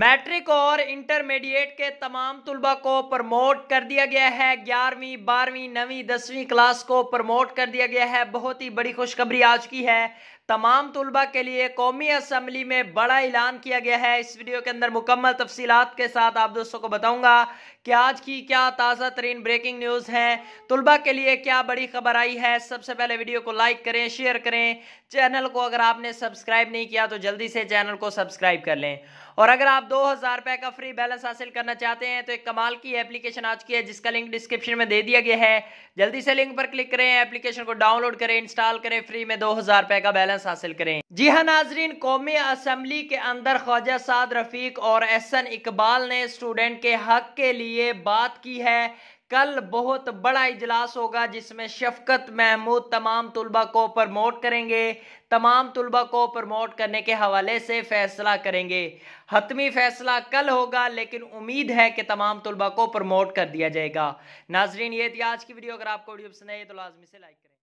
matric और intermediate के तमाम तलबा को प्रमोट कर दिया गया है ग्यारहवीं बारहवीं नवीं दसवीं क्लास को प्रमोट कर दिया गया है बहुत ही बड़ी खुशखबरी आज की है तमाम तलबा के लिए कौमी असम्बली में बड़ा ऐलान किया गया है इस वीडियो के अंदर मुकम्मल तफसीत के साथ आप दोस्तों को बताऊंगा कि आज की क्या ताज़ा तरीन ब्रेकिंग न्यूज़ है तलबा के लिए क्या बड़ी खबर आई है सबसे पहले वीडियो को लाइक करें शेयर करें चैनल को अगर आपने सब्सक्राइब नहीं किया तो जल्दी से चैनल को सब्सक्राइब कर लें और अगर आप आप दो हजार रुपए का फ्री बैलेंस हासिल करना चाहते हैं तो एक कमाल की एप्लीकेशन आज की है जिसका लिंक डिस्क्रिप्शन में दे दिया गया है जल्दी से लिंक पर क्लिक करें एप्लीकेशन को डाउनलोड करें इंस्टॉल करें फ्री में दो हजार रुपए का बैलेंस हासिल करें जी हाँ नाजरीन कौमी असम्बली के अंदर ख्वाजा साद रफीक और एन इकबाल ने स्टूडेंट के हक के लिए बात की है कल बहुत बड़ा इजलास होगा जिसमें शफकत महमूद तमाम तलबा को प्रमोट करेंगे तमाम तलबा को प्रमोट करने के हवाले से फैसला करेंगे हतमी फैसला कल होगा लेकिन उम्मीद है कि तमाम तलबा को प्रमोट कर दिया जाएगा नाजरीन ये थी आज की वीडियो अगर आपको वीडियो पसंद आई तो लाजमी से लाइक करें